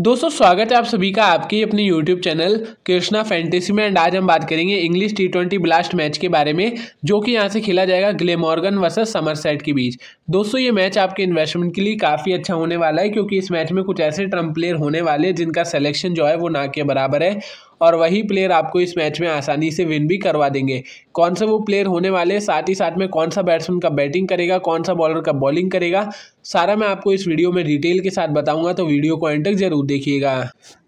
दोस्तों स्वागत है आप सभी का आपके अपने YouTube चैनल कृष्णा फैंटेसी में एंड आज हम बात करेंगे English T twenty blast match के बारे में जो कि यहां से खेला जाएगा ग्लेमॉर्गन वर्सेस समरसेट के बीच दोस्तों ये मैच आपके इन्वेस्टमेंट के लिए काफ़ी अच्छा होने वाला है क्योंकि इस मैच में कुछ ऐसे ट्रम्प प्लेयर होने वाले हैं जिनका सलेक्शन जो है वो ना के बराबर है और वही प्लेयर आपको इस मैच में आसानी से विन भी करवा देंगे कौन सा वो प्लेयर होने वाले साथ ही साथ में कौन सा बैट्समैन का बैटिंग करेगा कौन सा बॉलर का बॉलिंग करेगा सारा मैं आपको इस वीडियो में डिटेल के साथ बताऊंगा तो वीडियो को एंड तक जरूर देखिएगा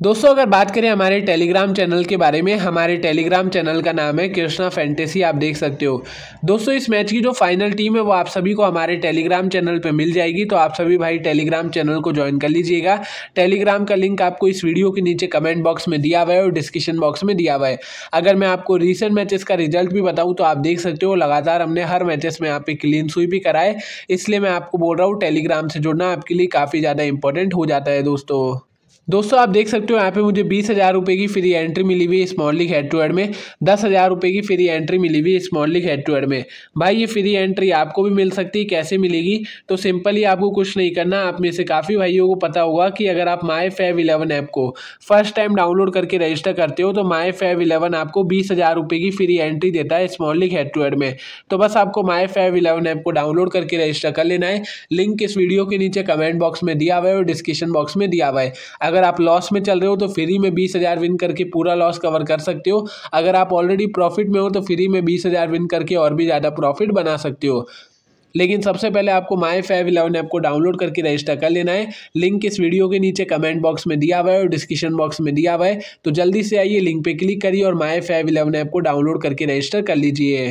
दोस्तों अगर बात करें हमारे टेलीग्राम चैनल के बारे में हमारे टेलीग्राम चैनल का नाम है कृष्णा फैंटेसी आप देख सकते हो दोस्तों इस मैच की जो फाइनल टीम है वो आप सभी को हमारे टेलीग्राम चैनल पर मिल जाएगी तो आप सभी भाई टेलीग्राम चैनल को ज्वाइन कर लीजिएगा टेलीग्राम का लिंक आपको इस वीडियो के नीचे कमेंट बॉक्स में दिया हुआ है और डिस्क्रिप डिस्क्रिप्शन बॉक्स में दिया हुआ है अगर मैं आपको रिसेंट मैचेस का रिजल्ट भी बताऊँ तो आप देख सकते हो लगातार हमने हर मैचेस में यहाँ पे क्लीन सुई भी कराए इसलिए मैं आपको बोल रहा हूँ टेलीग्राम से जुड़ना आपके लिए काफ़ी ज़्यादा इंपॉर्टेंट हो जाता है दोस्तों दोस्तों आप देख सकते हो यहाँ पे मुझे बीस हज़ार रुपये की फ्री एंट्री मिली हुई small league head to head में दस हज़ार रुपये की फ्री एंट्री मिली हुई small league head to head में भाई ये फ्री एंट्री आपको भी मिल सकती है कैसे मिलेगी तो सिंपली आपको कुछ नहीं करना आप में से काफ़ी भाइयों को पता होगा कि अगर आप माई फैव इलेवन ऐप को फर्स्ट टाइम डाउनलोड करके रजिस्टर करते हो तो माई फैव इलेवन आपको बीस हज़ार रुपये की फ्री एंट्री देता है small league head to head में तो बस आपको माई फैव इलेवन ऐप को डाउनलोड करके रजिस्टर कर लेना है लिंक इस वीडियो के नीचे कमेंट बॉक्स में दिया हुआ है और डिस्क्रिप्शन बॉक्स में दिया हुआ है अगर अगर आप लॉस में चल रहे हो तो फ्री में बीस हज़ार विन करके पूरा लॉस कवर कर सकते हो अगर आप ऑलरेडी प्रॉफिट में हो तो फ्री में बीस हज़ार विन करके और भी ज़्यादा प्रॉफिट बना सकते हो लेकिन सबसे पहले आपको माई फाइव इलेवन ऐप को डाउनलोड करके रजिस्टर कर लेना है लिंक इस वीडियो के नीचे कमेंट बॉक्स में दिया हुआ है और डिस्क्रिप्शन बॉक्स में दिया हुआ है तो जल्दी से आइए लिंक पे क्लिक करिए और माई फाइव इलेवन ऐप को डाउनलोड करके रजिस्टर कर लीजिए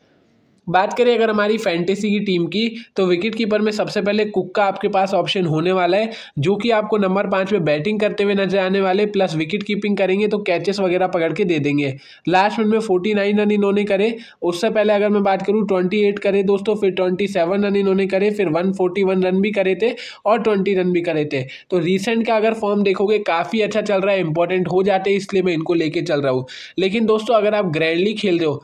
बात करें अगर हमारी फैंटेसी की टीम की तो विकेट कीपर में सबसे पहले कुक का आपके पास ऑप्शन होने वाला है जो कि आपको नंबर पाँच पे बैटिंग करते हुए नजर आने वाले प्लस विकेट कीपिंग करेंगे तो कैचेस वगैरह पकड़ के दे देंगे लास्ट मिनट में फोर्टी नाइन रन इन्होंने करे उससे पहले अगर मैं बात करूँ ट्वेंटी एट करे दोस्तों फिर ट्वेंटी सेवन रन इन्होंने करे फिर वन फोर्टी वन रन भी करे थे और ट्वेंटी रन भी करे थे तो रिसेंट का अगर फॉर्म देखोगे काफ़ी अच्छा चल रहा है इंपॉर्टेंट हो जाते हैं इसलिए मैं इनको लेके चल रहा हूँ लेकिन दोस्तों अगर आप ग्रैंडली खेल रहे हो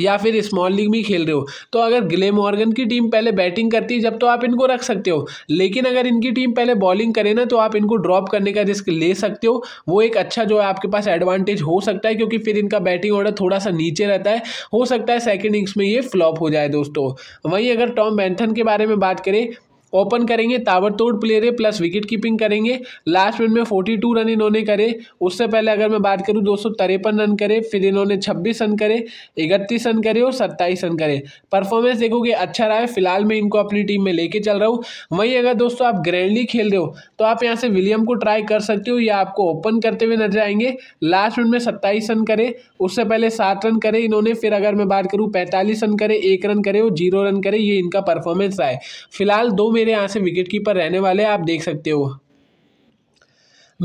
या फिर स्मॉल लीग में खेल रहे हो तो अगर ग्ले मॉर्गन की टीम पहले बैटिंग करती है जब तो आप इनको रख सकते हो लेकिन अगर इनकी टीम पहले बॉलिंग करे ना तो आप इनको ड्रॉप करने का रिस्क ले सकते हो वो एक अच्छा जो है आपके पास एडवांटेज हो सकता है क्योंकि फिर इनका बैटिंग ऑर्डर थोड़ा सा नीचे रहता है हो सकता है सेकेंड इनिंग्स में ये फ्लॉप हो जाए दोस्तों वहीं अगर टॉम बैंथन के बारे में बात करें ओपन करेंगे ताबड़तोड़ प्लेयर है प्लस विकेट कीपिंग करेंगे लास्ट मिनट में फोर्टी टू रन इन्होंने करे उससे पहले अगर मैं बात करूँ दो सौ तिरपन रन करे फिर इन्होंने छब्बीस रन करे इकतीस रन करे और सत्ताईस रन करे परफॉर्मेंस देखोगे अच्छा रहा है फिलहाल मैं इनको अपनी टीम में लेके चल रहा हूँ वहीं अगर दोस्तों आप ग्रैंडली खेल रहे हो तो आप यहाँ से विलियम को ट्राई कर सकते हो या आपको ओपन करते हुए नजर आएंगे लास्ट मिनट में सत्ताईस रन करे उससे पहले सात रन करे इन्होंने फिर अगर मैं बात करूँ पैंतालीस रन करे एक रन करे और जीरो रन करे ये इनका परफॉर्मेंस रहा है फिलहाल दो मेरे यहाँ से विकेट कीपर रहने वाले आप देख सकते हो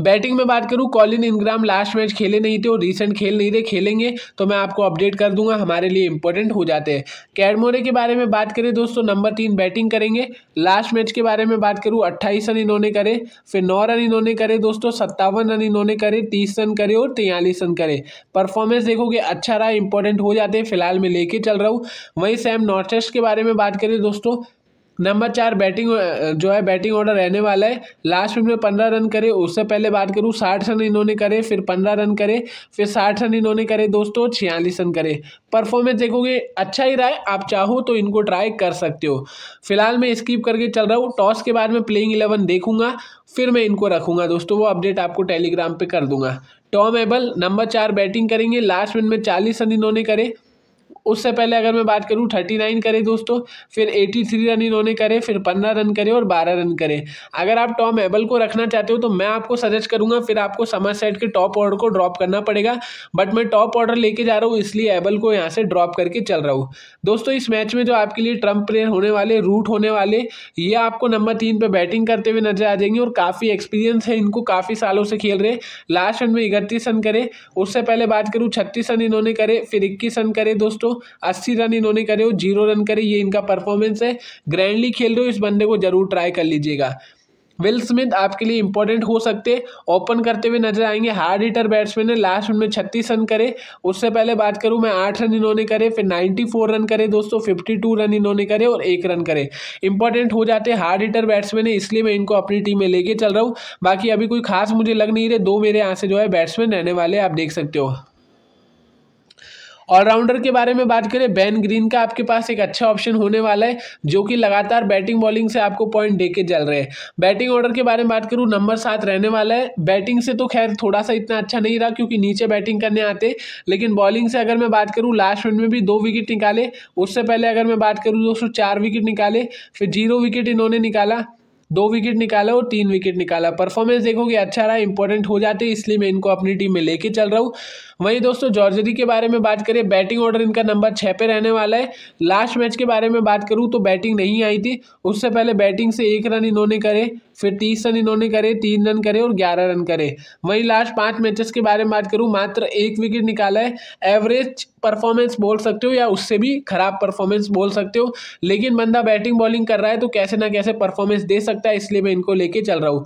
बैटिंग में बात करूँ कॉलिन इनग्राम लास्ट मैच खेले नहीं थे और रिसेंट खेल नहीं थे खेलेंगे तो मैं आपको अपडेट कर दूंगा हमारे लिए इंपॉर्टेंट हो जाते हैं कैडमोरे के बारे में बात करें दोस्तों नंबर तीन बैटिंग करेंगे लास्ट मैच के बारे में बात करूँ अट्ठाईस रन इन्होंने करे फिर नौ रन इन्होंने करे दोस्तों सत्तावन रन इन्होंने करे तीस रन करे और तैयलीस रन करे परफॉर्मेंस देखोगे अच्छा रहा इंपॉर्टेंट हो जाते हैं फिलहाल मैं लेके चल रहा हूँ वहीं सेम नॉर्थ के बारे में बात करें दोस्तों नंबर चार बैटिंग जो है बैटिंग ऑर्डर रहने वाला है लास्ट में पंद्रह रन करे उससे पहले बात करूँ साठ रन इन्होंने करे फिर पंद्रह रन करे फिर साठ रन इन्होंने करे दोस्तों छियालीस रन करे परफॉर्मेंस देखोगे अच्छा ही रहा है आप चाहो तो इनको ट्राई कर सकते हो फिलहाल मैं स्किप करके चल रहा हूँ टॉस के बाद में प्लेइंग इलेवन देखूंगा फिर मैं इनको रखूंगा दोस्तों वो अपडेट आपको टेलीग्राम पर कर दूंगा टॉम एबल नंबर चार बैटिंग करेंगे लास्ट मिनट में चालीस रन इन्होंने करे उससे पहले अगर मैं बात करूँ थर्टी नाइन करे दोस्तों फिर एटी थ्री रन इन्होंने करे फिर पंद्रह रन करे और बारह रन करे अगर आप टॉम एबल को रखना चाहते हो तो मैं आपको सजेस्ट करूँगा फिर आपको समर सेट के टॉप ऑर्डर को ड्रॉप करना पड़ेगा बट मैं टॉप ऑर्डर लेके जा रहा हूँ इसलिए एबल को यहाँ से ड्रॉप करके चल रहा हूँ दोस्तों इस मैच में जो आपके लिए ट्रम्प प्लेयर होने वाले रूट होने वाले ये आपको नंबर तीन पर बैटिंग करते हुए नजर आ जाएंगे और काफ़ी एक्सपीरियंस है इनको काफ़ी सालों से खेल रहे लास्ट रन में इकतीस रन करे उससे पहले बात करूँ छत्तीस रन इन्होंने करे फिर इक्कीस रन करे दोस्तों अस्सी रन इन्होंने करे हो जीरो रन करे ये इनका परफॉर्मेंस है ग्रैंडली खेल रहे हो इस बंदे को जरूर ट्राई कर लीजिएगा विल स्मिथ आपके लिए इंपॉर्टेंट हो सकते ओपन करते हुए नजर आएंगे हार्ड हिटर बैट्समैन है लास्ट में छत्तीस रन करे उससे पहले बात करूं मैं आठ रन इन्होंने करे फिर नाइन्टी फोर रन करे दोस्तों फिफ्टी टू रन इन्होंने करे और एक रन करे इंपॉर्टेंट हो जाते हार्ड हिटर बैट्समैन है इसलिए मैं इनको अपनी टीम में लेके चल रहा हूँ बाकी अभी कोई खास मुझे लग नहीं रहे दो मेरे यहाँ से जो है बैट्समैन रहने वाले आप देख सकते हो ऑलराउंडर के बारे में बात करें बैन ग्रीन का आपके पास एक अच्छा ऑप्शन होने वाला है जो कि लगातार बैटिंग बॉलिंग से आपको पॉइंट दे के चल रहे हैं बैटिंग ऑर्डर के बारे में बात करूँ नंबर सात रहने वाला है बैटिंग से तो खैर थोड़ा सा इतना अच्छा नहीं रहा क्योंकि नीचे बैटिंग करने आते लेकिन बॉलिंग से अगर मैं बात करूँ लास्ट मिनट में भी दो विकेट निकाले उससे पहले अगर मैं बात करूँ दोस्तों चार विकेट निकाले फिर जीरो विकेट इन्होंने निकाला दो विकेट निकाला और तीन विकेट निकाला परफॉर्मेंस देखोगे अच्छा रहा इंपॉर्टेंट हो जाते इसलिए मैं इनको अपनी टीम में लेके चल रहा हूँ वहीं दोस्तों जॉर्जरी के बारे में बात करें बैटिंग ऑर्डर इनका नंबर छः पे रहने वाला है लास्ट मैच के बारे में बात करूँ तो बैटिंग नहीं आई थी उससे पहले बैटिंग से एक रन इन्होंने करे फिर तीस रन इन्होंने करे तीन रन करे और ग्यारह रन करे वहीं लास्ट पाँच मैचेस के बारे में बात करूँ मात्र एक विकेट निकाला है एवरेज परफॉर्मेंस बोल सकते हो या उससे भी खराब परफॉर्मेंस बोल सकते हो लेकिन बंदा बैटिंग बॉलिंग कर रहा है तो कैसे ना कैसे परफॉर्मेंस दे सकते सकता है इसलिए मैं इनको लेके चल रहा हूँ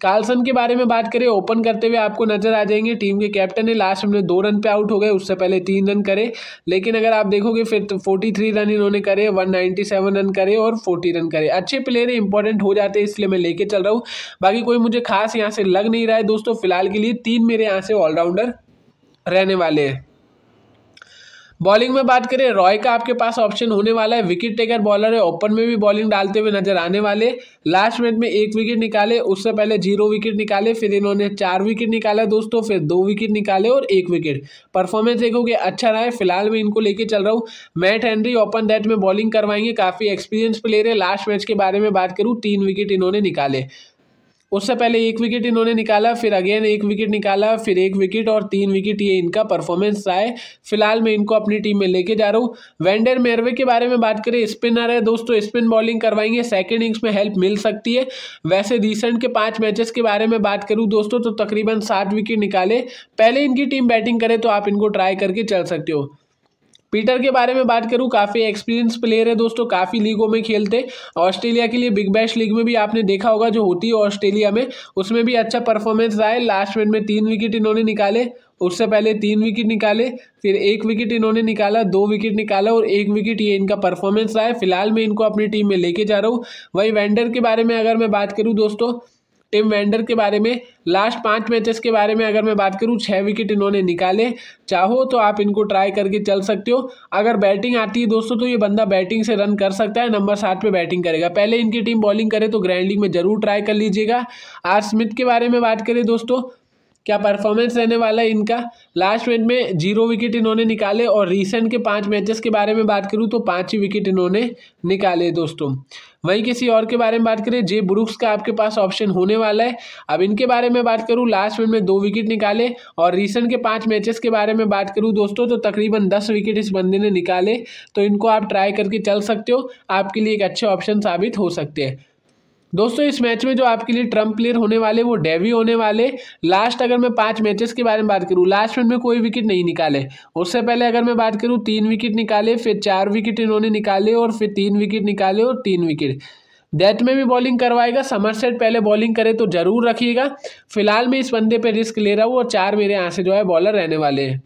कार्लसन के बारे में बात करें ओपन करते हुए आपको नजर आ जाएंगे टीम के कैप्टन है लास्ट में दो रन पे आउट हो गए उससे पहले तीन रन करे लेकिन अगर आप देखोगे फिर तो फोर्टी थ्री रन इन्होंने करे वन नाइन्टी सेवन रन करे और फोर्टी रन करे अच्छे प्लेयर इंपॉर्टेंट हो जाते हैं इसलिए मैं लेके चल रहा हूँ बाकी कोई मुझे खास यहाँ से लग नहीं रहा है दोस्तों फिलहाल के लिए तीन मेरे यहाँ से ऑलराउंडर रहने वाले हैं बॉलिंग में बात करें रॉय का आपके पास ऑप्शन होने वाला है विकेट टेकर बॉलर है ओपन में भी बॉलिंग डालते हुए नजर आने वाले लास्ट मैच में एक विकेट निकाले उससे पहले जीरो विकेट निकाले फिर इन्होंने चार विकेट निकाला दोस्तों फिर दो विकेट निकाले और एक विकेट परफॉर्मेंस देखोगे अच्छा रहा है फिलहाल मैं इनको लेके चल रहा हूँ मैट हेनरी ओपन डेट में बॉलिंग करवाएंगे काफ़ी एक्सपीरियंस प्लेयर है लास्ट मैच के बारे में बात करूँ तीन विकेट इन्होंने निकाले उससे पहले एक विकेट इन्होंने निकाला फिर अगेन एक विकेट निकाला फिर एक विकेट और तीन विकेट ये इनका परफॉर्मेंस रहा है फिलहाल मैं इनको अपनी टीम में लेके जा रहा हूँ वेंडर मेरवे के बारे में बात करें स्पिनर है दोस्तों स्पिन बॉलिंग करवाएंगे सेकेंड इनिंग्स में हेल्प मिल सकती है वैसे रिसेंट के पाँच मैचेस के बारे में बात करूँ दोस्तों तो तकरीबन सात विकेट निकाले पहले इनकी टीम बैटिंग करे तो आप इनको ट्राई करके चल सकते हो पीटर के बारे में बात करूँ काफ़ी एक्सपीरियंस प्लेयर है दोस्तों काफ़ी लीगों में खेलते ऑस्ट्रेलिया के लिए बिग बैश लीग में भी आपने देखा होगा जो होती है ऑस्ट्रेलिया में उसमें भी अच्छा परफॉर्मेंस आए लास्ट मिनट में तीन विकेट इन्होंने निकाले उससे पहले तीन विकेट निकाले फिर एक विकेट इन्होंने निकाला दो विकेट निकाला और एक विकेट ये इनका परफॉर्मेंस आया फिलहाल मैं इनको अपनी टीम में लेके जा रहा हूँ वही वेंडर के बारे में अगर मैं बात करूँ दोस्तों टिम वेंडर के बारे में लास्ट पाँच मैचेस के बारे में अगर मैं बात करूँ छः विकेट इन्होंने निकाले चाहो तो आप इनको ट्राई करके चल सकते हो अगर बैटिंग आती है दोस्तों तो ये बंदा बैटिंग से रन कर सकता है नंबर सात पे बैटिंग करेगा पहले इनकी टीम बॉलिंग करे तो ग्रैंड लीग में ज़रूर ट्राई कर लीजिएगा आर स्मिथ के बारे में बात करें दोस्तों क्या परफॉर्मेंस रहने वाला है इनका लास्ट मैच में जीरो विकेट इन्होंने निकाले और रीसेंट के पांच मैचेस के बारे में बात करूँ तो पांच ही विकेट इन्होंने निकाले दोस्तों वहीं किसी और के बारे में बात करें जे ब्रुक्स का आपके पास ऑप्शन होने वाला है अब इनके बारे में बात करूं लास्ट मिनट में दो विकेट निकाले और रीसेंट के पांच मैचेस के बारे में बात करूं दोस्तों तो तकरीबन दस विकेट इस बंदे ने निकाले तो इनको आप ट्राई करके चल सकते हो आपके लिए एक अच्छे ऑप्शन साबित हो सकते हैं दोस्तों इस मैच में जो आपके लिए ट्रम्प प्लेयर होने वाले वो डेवी होने वाले लास्ट अगर मैं पांच मैचेस के बारे में बात करूँ लास्ट में कोई विकेट नहीं निकाले उससे पहले अगर मैं बात करूँ तीन विकेट निकाले फिर चार विकेट इन्होंने निकाले और फिर तीन विकेट निकाले और तीन विकेट डेथ में भी बॉलिंग करवाएगा समर सेट पहले बॉलिंग करे तो ज़रूर रखिएगा फिलहाल मैं इस बंदे पर रिस्क ले रहा हूँ और चार मेरे यहाँ से जो है बॉलर रहने वाले हैं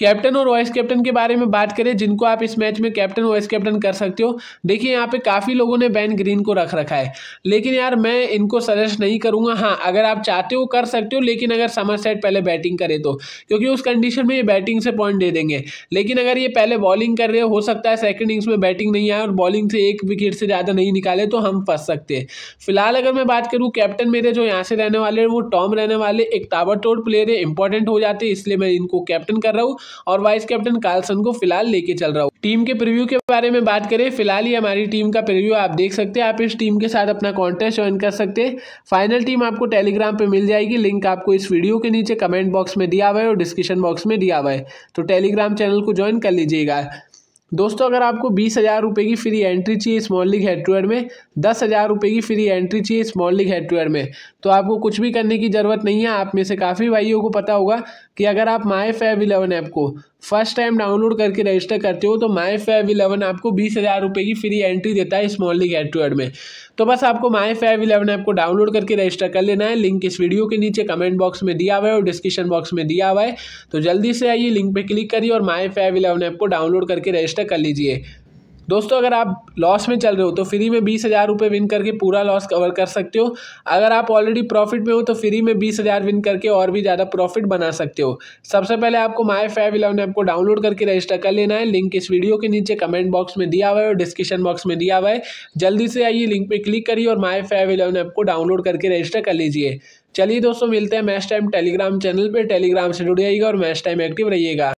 कैप्टन और वाइस कैप्टन के बारे में बात करें जिनको आप इस मैच में कैप्टन वाइस कैप्टन कर सकते हो देखिए यहाँ पे काफ़ी लोगों ने बैन ग्रीन को रख रखा है लेकिन यार मैं इनको सजेस्ट नहीं करूँगा हाँ अगर आप चाहते हो कर सकते हो लेकिन अगर समर सेट पहले बैटिंग करे तो क्योंकि उस कंडीशन में ये बैटिंग से पॉइंट दे देंगे लेकिन अगर ये पहले बॉलिंग कर रहे हो सकता है सेकेंड इनिंग्स में बैटिंग नहीं आए और बॉलिंग से एक विकेट से ज़्यादा नहीं निकाले तो हम फंस सकते हैं फिलहाल अगर मैं बात करूँ कैप्टन मेरे जो यहाँ से रहने वाले हैं वो टॉम रहने वाले एक ताबड़तोड़ प्लेयर है इंपॉर्टेंट हो जाते हैं इसलिए मैं इनको कैप्टन कर रहा हूँ और वाइस कैप्टन कार्लसन को फिलहाल लेके चल रहा हूँ टीम के प्रिव्यू के बारे में बात करें फिलहाल ही हमारी टीम का प्रिव्यू आप देख सकते हैं आप इस टीम के साथ अपना कॉन्टेस्ट ज्वाइन कर सकते हैं फाइनल टीम आपको टेलीग्राम पे मिल जाएगी लिंक आपको इस वीडियो के नीचे कमेंट बॉक्स में दिया हुआ है और डिस्क्रिप्शन बॉक्स में दिया हुआ है तो टेलीग्राम चैनल को ज्वाइन कर लीजिएगा दोस्तों अगर आपको बीस हज़ार रुपये की फ्री एंट्री चाहिए small league head to head में दस हज़ार रुपये की फ्री एंट्री चाहिए स्मॉल लीग हेडवेयर में तो आपको कुछ भी करने की ज़रूरत नहीं है आप में से काफ़ी भाइयों को पता होगा कि अगर आप माई फैब इलेवन ऐप को फर्स्ट टाइम डाउनलोड करके रजिस्टर करते हो तो माई फैब इलेवन आपको बीस हज़ार रुपये की फ्री एंट्री देता है स्मॉल लीग हेडवेयर में तो बस आपको माई फैब इलेवन ऐप को डाउनलोड करके रजिस्टर कर लेना है लिंक इस वीडियो के नीचे कमेंट बॉक्स में दिया हुआ है और डिस्क्रिप्शन बॉक्स में दिया हुआ है तो जल्दी से आइए लिंक पर क्लिक करिए और माई फैब इलेवन ऐप को डाउनलोड करके रजिस्टर कर लीजिए दोस्तों अगर आप लॉस में चल रहे हो तो फ्री में बीस हज़ार रुपये विन करके पूरा लॉस कवर कर सकते हो अगर आप ऑलरेडी प्रॉफिट में हो तो फ्री में बीस हज़ार विन करके और भी ज़्यादा प्रॉफिट बना सकते हो सबसे पहले आपको माई फाइव इलेवन ऐप को डाउनलोड करके रजिस्टर कर लेना है लिंक इस वीडियो के नीचे कमेंट बॉक्स में दिया हुआ है और डिस्क्रिप्शन बॉक्स में दिया हुआ है जल्दी से आइए लिंक पर क्लिक करिए और माई फाइव इलेवन ऐप को डाउनलोड करके रजिस्टर कर लीजिए चलिए दोस्तों मिलते हैं मैच टाइम टेलीग्राम चैनल पर टेलीग्राम से जुड़ जाइएगा और मैच टाइम एक्टिव रहिएगा